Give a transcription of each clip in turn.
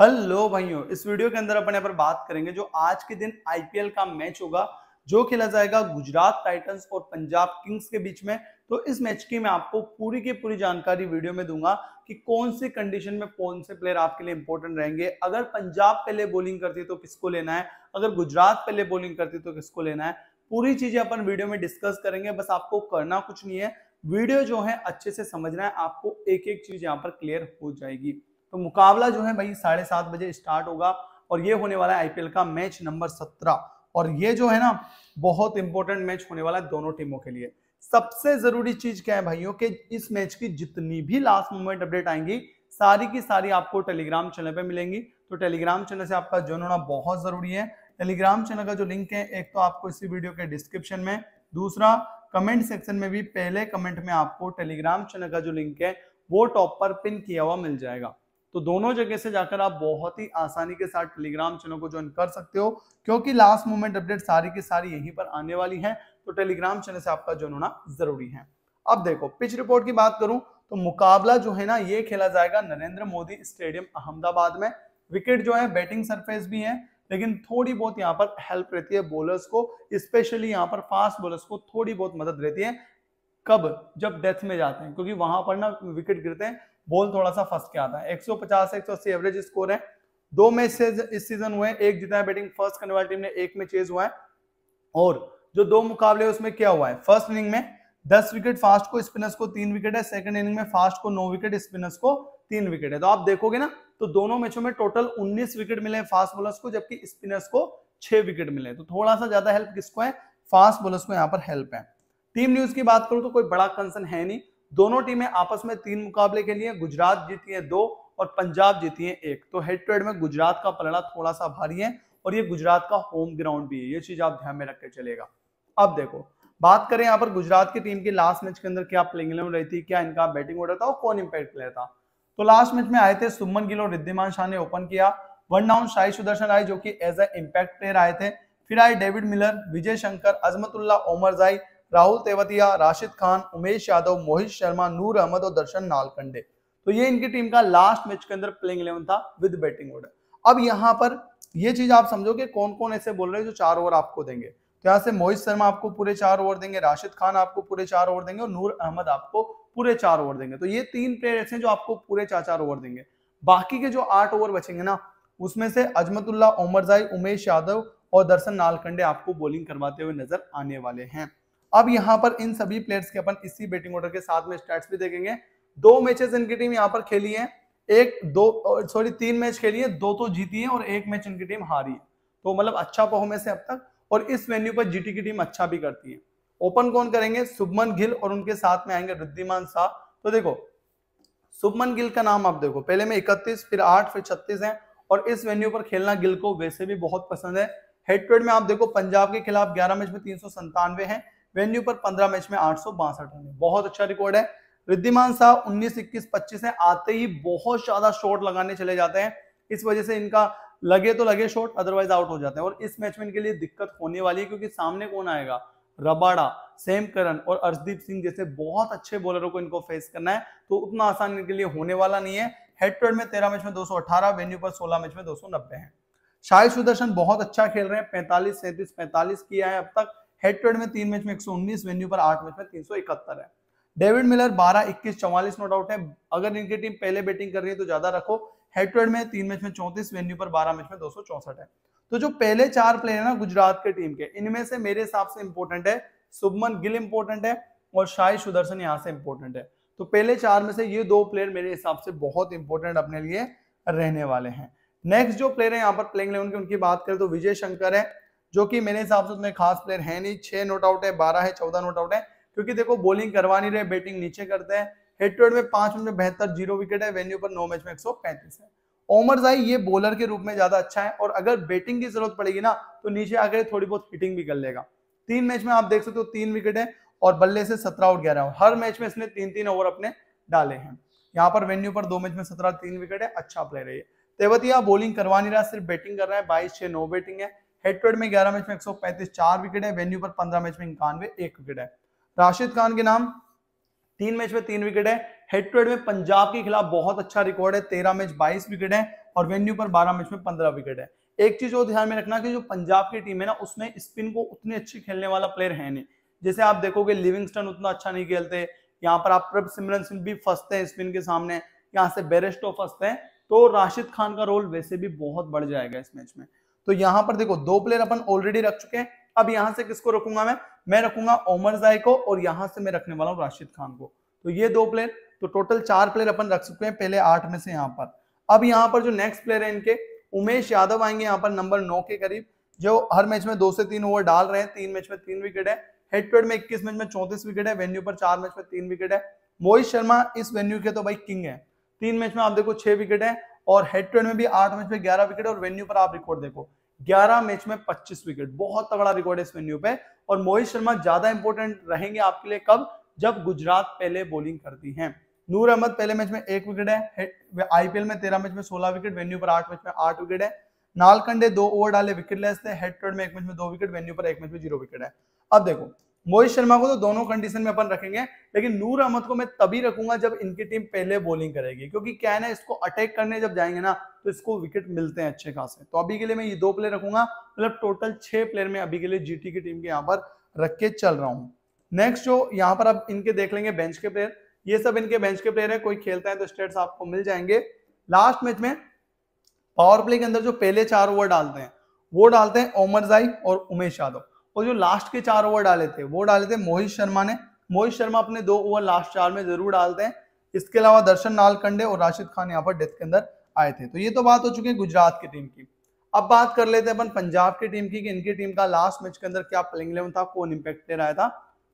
hello भाइयों इस video के अंदर अपन यहाँ पर बात करेंगे जो आज के दिन आईपीएल का मैच होगा जो खेला जाएगा गुजरात टाइटंस और पंजाब किंग्स के बीच में तो इस मैच की मैं आपको पूरी की पूरी जानकारी वीडियो में दूंगा कि कौन सी कंडीशन में कौन से प्लेयर आपके लिए इंपॉर्टेंट रहेंगे अगर पंजाब पहले बॉलिंग करती है तो किसको लेना है अगर गुजरात पहले बॉलिंग करती है तो किसको लेना है पूरी चीजें अपन वीडियो में डिस्कस करेंगे बस आपको करना कुछ नहीं है वीडियो जो है अच्छे से समझना है आपको एक एक चीज यहाँ पर क्लियर हो जाएगी तो मुकाबला जो है भाई साढ़े सात बजे स्टार्ट होगा और ये होने वाला है आईपीएल का मैच नंबर सत्रह और ये जो है ना बहुत इंपॉर्टेंट मैच होने वाला है दोनों टीमों के लिए सबसे जरूरी चीज क्या है भाइयों के इस मैच की जितनी भी लास्ट मोमेंट अपडेट आएंगी सारी की सारी आपको टेलीग्राम चैनल पर मिलेंगी तो टेलीग्राम चैनल से आपका ज्वाइन होना बहुत जरूरी है टेलीग्राम चैनल का जो लिंक है एक तो आपको इसी वीडियो के डिस्क्रिप्शन में दूसरा कमेंट सेक्शन में भी पहले कमेंट में आपको टेलीग्राम चैनल का जो लिंक है वो टॉप पर पिन किया हुआ मिल जाएगा तो दोनों जगह से जाकर आप बहुत ही आसानी के साथ टेलीग्राम चैनल को ज्वाइन कर सकते हो क्योंकि लास्ट मोमेंट अपडेट सारी की सारी यहीं पर आने वाली है तो टेलीग्राम चैनल से आपका ज्वाइन होना जरूरी है अब देखो पिच रिपोर्ट की बात करूं तो मुकाबला जो है ना ये खेला जाएगा नरेंद्र मोदी स्टेडियम अहमदाबाद में विकेट जो है बैटिंग सरफेस भी है लेकिन थोड़ी बहुत यहाँ पर हेल्प रहती है बॉलर्स को स्पेशली यहाँ पर फास्ट बॉलर्स को थोड़ी बहुत मदद रहती है कब जब डेथ में जाते हैं क्योंकि वहां पर ना विकेट गिरते हैं बॉल थोड़ा सा फर्स्ट के आता है 150 180 एवरेज स्कोर है दो मैचेस इस सीजन हुए एक जितना बैटिंग फर्स्ट करने वाली टीम ने एक में चेज हुआ है और जो दो मुकाबले उसमें क्या हुआ है फर्स्ट इनिंग में दस विकेट फास्ट को स्पिनर्स को तीन विकेट है सेकंड इनिंग में फास्ट को नौ विकेट स्पिनर्स को तीन विकेट है तो आप देखोगे ना तो दोनों मैचों में टोटल 19 विकेट मिले हैं फास्ट बॉलर्स को जबकि स्पिनर्स को छह विकेट मिले तो थोड़ा सा ज्यादा हेल्प किसको है फास्ट बॉलर्स को यहाँ पर हेल्प है टीम न्यूज की बात करूं तो कोई बड़ा कंसर्न है नहीं दोनों टीमें आपस में तीन मुकाबले के लिए गुजरात जीती है दो और पंजाब जीती है एक तो हेड टू हेड में गुजरात का पलड़ा थोड़ा सा भारी है और ये गुजरात का होम ग्राउंड भी है ये चीज आप ध्यान में रख के चलेगा अब देखो बात करें यहाँ पर गुजरात की टीम की लास्ट मैच के अंदर क्या प्लेइंग इलेवन रही थी क्या इनका बैटिंग ऑर्डर था और कौन इम्पैक्ट प्लेयर था तो लास्ट मैच में आए थे सुमन गिल और रिद्धिमान शाह ने ओपन किया वन डाउन शाही सुदर्शन आए जो कि एज ए इम्पैक्ट प्लेयर आए थे फिर आए डेविड मिलर विजय शंकर अजमतुल्ला ओमरजाई राहुल तेवतिया राशिद खान उमेश यादव मोहित शर्मा नूर अहमद और दर्शन नालकंडे तो ये इनकी टीम का लास्ट मैच के अंदर प्लेइंग इलेवन था विद बैटिंग ऑर्डर अब यहाँ पर ये चीज आप समझो कि कौन कौन ऐसे बोल रहे हैं जो चार ओवर आपको देंगे तो यहाँ से मोहित शर्मा आपको पूरे चार ओवर देंगे राशिद खान आपको पूरे चार ओवर देंगे और नूर अहमद आपको पूरे चार ओवर देंगे तो ये तीन प्लेयर ऐसे हैं जो आपको पूरे चार चार ओवर देंगे बाकी के जो आठ ओवर बचेंगे ना उसमें से अजमतुल्ला ओमरजाई उमेश यादव और दर्शन नालकंडे आपको बॉलिंग करवाते हुए नजर आने वाले हैं अब यहाँ पर इन सभी प्लेयर्स के अपन इसी बैटिंग ऑर्डर के साथ में स्टैट्स भी देखेंगे दो मैचेस इनकी टीम यहाँ पर खेली है एक दो सॉरी तीन मैच खेली है दो तो जीती है और एक मैच इनकी टीम हारी है तो मतलब अच्छा परफॉर्मेंस है अब तक और इस वेन्यू पर जीटी की टीम अच्छा भी करती है ओपन कौन करेंगे शुभमन गिल और उनके साथ में आएंगे रिद्धिमान शाह तो देखो शुभमन गिल का नाम आप देखो पहले में इकतीस फिर आठ फिर छत्तीस है और इस वेन्यू पर खेलना गिल को वैसे भी बहुत पसंद है हेड टू हेड में आप देखो पंजाब के खिलाफ ग्यारह मैच में तीन सौ संतानवे है वेन्यू पर पंद्रह मैच में आठ रन बहुत अच्छा रिकॉर्ड है रिद्धिमान साहब उन्नीस इक्कीस पच्चीस है आते ही बहुत ज्यादा शॉट लगाने चले जाते हैं इस वजह से इनका लगे तो लगे शॉट अदरवाइज आउट हो जाते हैं और इस मैच में इनके लिए दिक्कत होने वाली है क्योंकि सामने कौन आएगा रबाड़ा सेम करण और अर्शदीप सिंह जैसे बहुत अच्छे बॉलरों को इनको फेस करना है तो उतना आसान इनके लिए होने वाला नहीं है हेड टू हेड में तेरह मैच में 218 वेन्यू पर 16 मैच में 290 हैं शाही सुदर्शन बहुत अच्छा खेल रहे हैं 45 सैंतीस 45 किया है अब तक हेड टू हेड में तीन मैच में एक वेन्यू पर आठ मैच में तीन है डेविड मिलर 12 21 चौवालीस नो डाउट है अगर इनकी टीम पहले बैटिंग कर रही है तो ज्यादा रखो हेड टू हेड में तीन मैच में 34 वेन्यू पर 12 मैच में दो है तो जो पहले चार प्लेयर है ना गुजरात के टीम के इनमें से मेरे हिसाब से इंपॉर्टेंट है सुबमन गिल इंपॉर्टेंट है और शाही सुदर्शन यहाँ से इंपॉर्टेंट है तो पहले चार में से ये दो प्लेयर मेरे हिसाब से बहुत इंपॉर्टेंट अपने लिए रहने वाले हैं नेक्स्ट जो प्लेयर है यहाँ पर प्लेइंग इलेवन की उनकी बात करें तो विजय शंकर है जो कि मेरे हिसाब से उतने खास प्लेयर है नहीं छह नोट आउट है बारह है चौदह नोट आउट है क्योंकि देखो बॉलिंग करवा नहीं रहे बैटिंग नीचे करते हैं हेड टू हेड में पांच मिनट में बेहतर जीरो विकेट है वेन्यू पर नौ मैच में एक है ओमर जाई ये बॉलर के रूप में ज्यादा अच्छा है और अगर बैटिंग की जरूरत पड़ेगी ना तो नीचे आकर थोड़ी बहुत हिटिंग भी कर लेगा तीन मैच में आप देख सकते हो तीन विकेट है और बल्ले से सत्रह आउट ग्यारह हर मैच में इसने तीन तीन ओवर अपने डाले हैं यहाँ पर वेन्यू पर दो मैच में सत्रह तीन विकेट है अच्छा प्लेयर है ये तेवतिया बॉलिंग करवा नहीं रहा सिर्फ बैटिंग कर रहा है बाईस छह नौ बैटिंग है हेड टू हेड में ग्यारह मैच में एक चार विकेट है वेन्यू पर पंद्रह मैच में इक्यानवे एक विकेट है राशिद खान के नाम तीन मैच में तीन विकेट है हेड टू हेड में पंजाब के खिलाफ बहुत अच्छा रिकॉर्ड है तेरह मैच बाईस विकेट है और वेन्यू पर बारह मैच में पंद्रह विकेट है एक चीज और ध्यान में रखना कि जो पंजाब की टीम है ना उसमें स्पिन को उतने अच्छे खेलने वाला प्लेयर है नहीं जैसे आप देखोगे लिविंगस्टन उतना अच्छा नहीं खेलते यहाँ पर आप सिमरन सिंह भी फंसते हैं स्पिन के सामने यहाँ से बेरेस्टो फंसते हैं तो राशिद खान का रोल वैसे भी बहुत बढ़ जाएगा इस मैच में तो यहां पर देखो दो प्लेयर अपन ऑलरेडी रख चुके हैं अब यहां से किसको रखूंगा मैं मैं रखूंगा ओमर जाय को और यहां से मैं रखने वाला हूं राशिद खान को तो ये दो प्लेयर तो टोटल चार प्लेयर अपन रख चुके हैं पहले आठ में से यहाँ पर अब यहाँ पर जो नेक्स्ट प्लेयर है इनके उमेश यादव आएंगे यहाँ पर नंबर नौ के करीब जो हर मैच में दो से तीन ओवर डाल रहे हैं तीन मैच में तीन विकेट है हेड टू हेड में इक्कीस मैच में चौंतीस विकेट है वेन्यू पर चार मैच में तीन विकेट है मोहित शर्मा इस वेन्यू के तो भाई किंग है तीन मैच में आप देखो छह विकेट है और हेड टू हेड में भी आठ मैच में ग्यारह विकेट और वेन्यू पर आप रिकॉर्ड देखो 11 मैच में 25 विकेट बहुत तगड़ा रिकॉर्ड है इस वेन्यू पे और मोहित शर्मा ज्यादा इंपॉर्टेंट रहेंगे आपके लिए कब जब गुजरात पहले बॉलिंग करती है नूर अहमद पहले मैच में एक विकेट है आईपीएल में तेरह मैच में सोलह विकेट वेन्यू पर आठ मैच में आठ विकेट है नालकंडे दो ओवर डाले विकेट लेस थे हेड में एक मैच में दो विकेट वेन्यू पर एक मैच में जीरो विकेट है अब देखो मोहित शर्मा को तो दोनों कंडीशन में अपन रखेंगे लेकिन नूर अहमद को मैं तभी रखूंगा जब इनकी टीम पहले बॉलिंग करेगी क्योंकि क्या है ना इसको अटैक करने जब जाएंगे ना तो इसको विकेट मिलते हैं अच्छे खासे तो अभी के लिए मैं ये दो प्लेयर रखूंगा मतलब टोटल छह प्लेयर में अभी के लिए जीटी की टीम के यहाँ पर रख के चल रहा हूँ नेक्स्ट जो यहाँ पर आप इनके देख लेंगे बेंच के प्लेयर ये सब इनके बेंच के प्लेयर है कोई खेलता है तो स्टेट्स आपको मिल जाएंगे लास्ट मैच में पावर प्ले के अंदर जो पहले चार ओवर डालते हैं वो डालते हैं ओमर जाई और उमेश यादव और जो लास्ट के चार ओवर डाले थे वो डाले थे मोहित शर्मा ने मोहित शर्मा अपने दो ओवर लास्ट चार में जरूर डालते हैं इसके अलावा दर्शन नालकंडे और राशिद खान यहाँ पर डेथ के अंदर आए थे तो ये तो बात हो चुकी है गुजरात की टीम की अब बात कर लेते हैं अपन पंजाब की टीम की कि इनकी टीम का लास्ट मैच के अंदर क्या प्लेइंग इलेवन था कौन इम्पैक्ट दे रहा था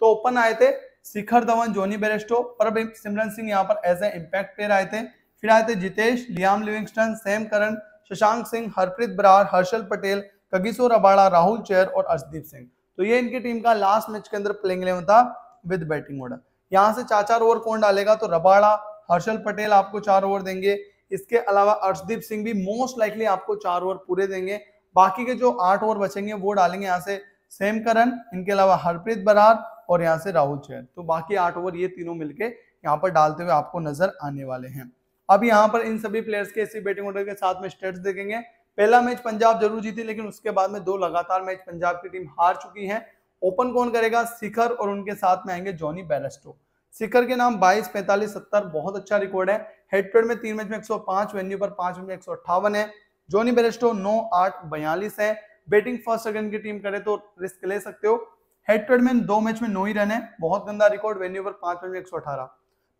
तो ओपन आए थे शिखर धवन जोनी बेरेस्टो पर सिमरन सिंह यहाँ पर एज ए इम्पैक्ट प्लेयर आए थे फिर आए थे Jitesh Liam Livingstone Sam Curran Shashank Singh Harpreet Brar Harshal Patel Kagiso Rabada Rahul Chahar और अर्शदीप सिंह तो ये इनकी टीम का लास्ट मैच के अंदर प्लेइंग इलेवन था विद बैटिंग ऑर्डर यहाँ से चार चार ओवर कौन डालेगा तो रबाड़ा हर्षल पटेल आपको चार ओवर देंगे इसके अलावा अर्शदीप सिंह भी मोस्ट लाइकली आपको चार ओवर पूरे देंगे बाकी के जो आठ ओवर बचेंगे वो डालेंगे यहाँ से सेम करण इनके अलावा हरप्रीत बरार और यहाँ से राहुल चैन तो बाकी आठ ओवर ये तीनों मिलके यहाँ पर डालते हुए आपको नजर आने वाले हैं अब यहाँ पर इन सभी प्लेयर्स के इसी बैटिंग ऑर्डर के साथ में स्टेट्स देखेंगे पहला मैच पंजाब जरूर जीती लेकिन उसके बाद में दो लगातार मैच पंजाब की टीम हार चुकी है ओपन कौन करेगा शिखर और उनके साथ में आएंगे जॉनी बैलेस्टो शिखर के नाम 22, 45, 70 बहुत अच्छा रिकॉर्ड है हेडपेड में तीन मैच में 105 वेन्यू पर पांच मैच में एक है जॉनी बेरेस्टो नौ आठ बयालीस है बैटिंग फर्स्ट सेकंड की टीम करे तो रिस्क ले सकते हो हेड में दो मैच में नौ ही रन है बहुत गंदा रिकॉर्ड वेन्यू पर पांच मैच में एक सौ अठारह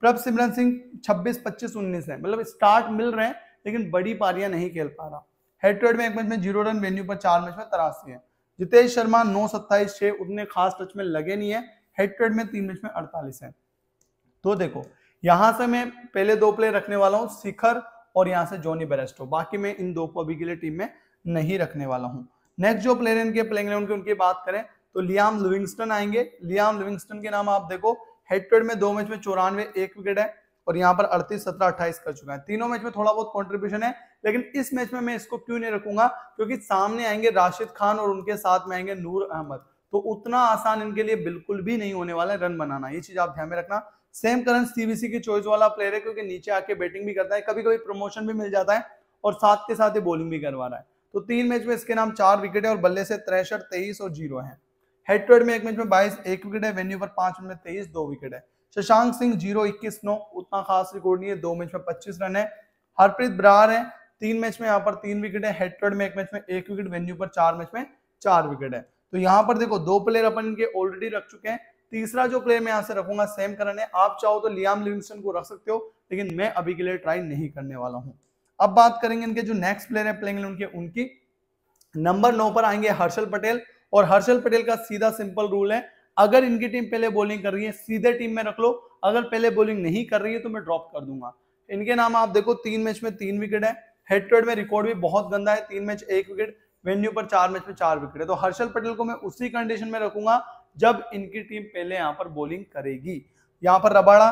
प्रभ सिमरन सिंह छब्बीस पच्चीस उन्नीस है मतलब स्टार्ट मिल रहे हैं लेकिन बड़ी पारियां नहीं खेल पा रहा हेड टू हेड में एक मैच में जीरो रन वेन्यू पर चार मैच में तरासी है जितेश शर्मा नौ सत्ताईस छह उतने खास टच में लगे नहीं है हेड टू हेड में तीन मैच में अड़तालीस है तो देखो यहां से मैं पहले दो प्लेयर रखने वाला हूँ शिखर और यहाँ से जॉनी बेरेस्टो बाकी मैं इन दो को अभी के लिए टीम में नहीं रखने वाला हूँ नेक्स्ट जो प्लेयर इनके प्लेइंग इलेवन की उनकी बात करें तो लियाम लिविंगस्टन आएंगे लियाम लिविंगस्टन के नाम आप देखो हेड टू हेड में दो मैच में चौरानवे एक विकेट है और यहाँ पर अड़तीस सत्रह अट्ठाईस कर चुका है तीनों मैच में थोड़ा बहुत कॉन्ट्रीब्यूशन है लेकिन इस मैच में मैं इसको क्यों नहीं रखूंगा क्योंकि सामने आएंगे राशिद खान और उनके साथ में आएंगे नूर अहमद तो उतना आसान इनके लिए बिल्कुल भी नहीं होने वाला है रन बनाना ये चीज आप ध्यान में रखना सेम करंट सीबीसी की चॉइस वाला प्लेयर है क्योंकि नीचे आके बैटिंग भी करता है कभी कभी प्रमोशन भी मिल जाता है और साथ के साथ ही बॉलिंग भी करवा रहा है तो तीन मैच में इसके नाम चार विकेट है और बल्ले से तिरसठ तेईस और जीरो है हेड टू हेड में एक मैच में बाईस एक विकेट है वेन्यू पर पांच मैच में तेईस दो विकेट है शशांक सिंह जीरो इक्कीस नो उतना खास रिकॉर्ड नहीं है दो मैच में पच्चीस रन है हरप्रीत बरार है तीन मैच में यहाँ पर तीन विकेट है हेडवर्ड में एक मैच में एक विकेट वेन्यू पर चार मैच में चार विकेट है तो यहाँ पर देखो दो प्लेयर अपन इनके ऑलरेडी रख चुके हैं तीसरा जो प्लेयर मैं यहाँ से रखूंगा सेम करन है आप चाहो तो लियाम लिविंगस्टन को रख सकते हो लेकिन मैं अभी के लिए ट्राई नहीं करने वाला हूँ अब बात करेंगे इनके जो नेक्स्ट प्लेयर है प्लेंग उनके उनकी नंबर नौ पर आएंगे हर्षल पटेल और हर्षल पटेल का सीधा सिंपल रूल है अगर इनकी टीम पहले बॉलिंग कर रही है सीधे टीम में रख लो अगर पहले बॉलिंग नहीं कर रही है तो मैं ड्रॉप कर दूंगा इनके नाम आप देखो तीन मैच में तीन विकेट है हेड टू हेड में रिकॉर्ड भी बहुत गंदा है तीन मैच एक विकेट वेन्यू पर चार मैच में चार विकेट है तो हर्षल पटेल को मैं उसी कंडीशन में रखूंगा जब इनकी टीम पहले यहाँ पर बॉलिंग करेगी यहाँ पर रबाड़ा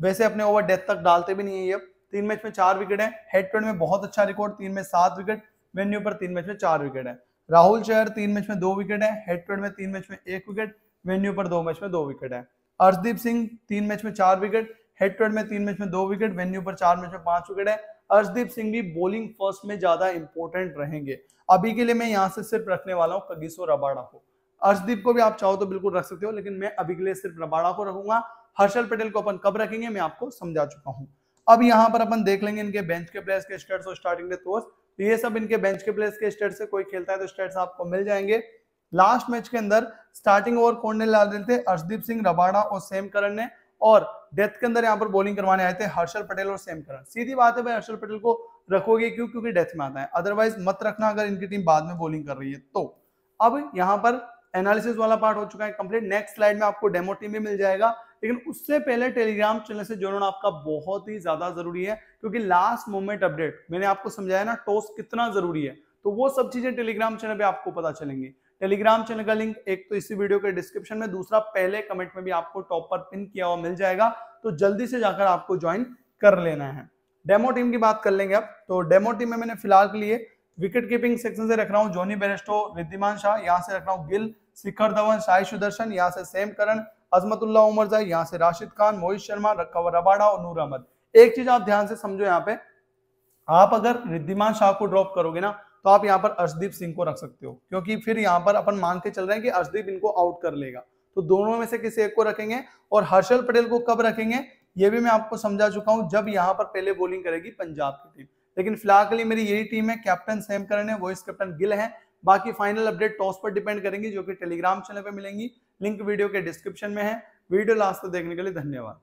वैसे अपने ओवर डेथ तक डालते भी नहीं है ये तीन मैच में चार विकेट है हेड टू हेड में बहुत अच्छा रिकॉर्ड तीन में सात विकेट वेन्यू पर तीन मैच में चार विकेट है राहुल चहर तीन मैच में दो विकेट है हेड टू हेड में तीन मैच में एक विकेट वेन्यू पर दो मैच में दो विकेट है अर्शदीप सिंह तीन मैच में चार विकेट हेड टू हेड में तीन मैच में दो विकेट वेन्यू पर चार मैच में पांच विकेट है अर्शदीप सिंह भी बॉलिंग फर्स्ट में ज्यादा इंपॉर्टेंट रहेंगे अभी के लिए मैं यहाँ से सिर्फ रखने वाला हूँ कगिसो रबाड़ा को अर्शदीप को भी आप चाहो तो बिल्कुल रख सकते हो लेकिन मैं अभी के लिए सिर्फ रबाड़ा को रखूंगा हर्षल पटेल को अपन कब रखेंगे मैं आपको समझा चुका हूँ अब यहाँ पर अपन देख लेंगे इनके बेंच के प्लेयर्स के स्टार्ट और स्टार्टिंग तो ये सब इनके बेंच के प्लेस के स्टेट से कोई खेलता है तो स्टेट्स आपको मिल जाएंगे लास्ट मैच के अंदर स्टार्टिंग ओवर कौन ने ला दिए थे अर्शदीप सिंह रबाड़ा और सेम करण ने और डेथ के अंदर यहाँ पर बॉलिंग करवाने आए थे हर्षल पटेल और सेम करण सीधी बात है भाई हर्षल पटेल को रखोगे क्यों क्योंकि डेथ में आता है अदरवाइज मत रखना अगर इनकी टीम बाद में बॉलिंग कर रही है तो अब यहाँ पर एनालिसिस वाला पार्ट हो चुका है कंप्लीट नेक्स्ट स्लाइड में आपको डेमो टीम भी मिल जाएगा लेकिन उससे पहले टेलीग्राम चैनल से जुड़ना आपका बहुत ही ज्यादा जरूरी है क्योंकि लास्ट मोमेंट अपडेट मैंने आपको समझाया ना टोस कितना जरूरी है तो वो सब चीजें टेलीग्राम चैनल पे आपको पता चलेंगे टेलीग्राम चैनल का लिंक एक तो इसी वीडियो के डिस्क्रिप्शन में दूसरा पहले कमेंट में भी आपको टॉप पर पिन किया हुआ मिल जाएगा तो जल्दी से जाकर आपको ज्वाइन कर लेना है डेमो टीम की बात कर लेंगे अब तो डेमो टीम में मैंने फिलहाल के लिए विकेट कीपिंग सेक्शन से रख रहा हूँ जॉनी बेरेस्टो रिद्धिमान शाह यहाँ से रख रहा हूँ गिल शिखर धवन साई सुदर्शन यहाँ से सेम करण अजमतुल्ला जाए यहाँ से राशिद खान मोहित शर्मा रखा रबाड़ा और नूर अहमद एक चीज आप ध्यान से समझो यहाँ पे आप अगर रिद्धिमान शाह को ड्रॉप करोगे ना तो आप यहाँ पर अर्शदीप सिंह को रख सकते हो क्योंकि फिर यहाँ पर अपन मान के चल रहे हैं कि अर्शदीप इनको आउट कर लेगा तो दोनों में से किसी एक को रखेंगे और हर्षल पटेल को कब रखेंगे ये भी मैं आपको समझा चुका हूँ जब यहाँ पर पहले बॉलिंग करेगी पंजाब की टीम लेकिन फिलहाल के लिए मेरी यही टीम है कैप्टन सेम करन है वॉइस कैप्टन गिल है बाकी फाइनल अपडेट टॉस पर डिपेंड करेंगी जो कि टेलीग्राम चैनल पर मिलेंगी लिंक वीडियो के डिस्क्रिप्शन में है वीडियो लास्ट तक देखने के लिए धन्यवाद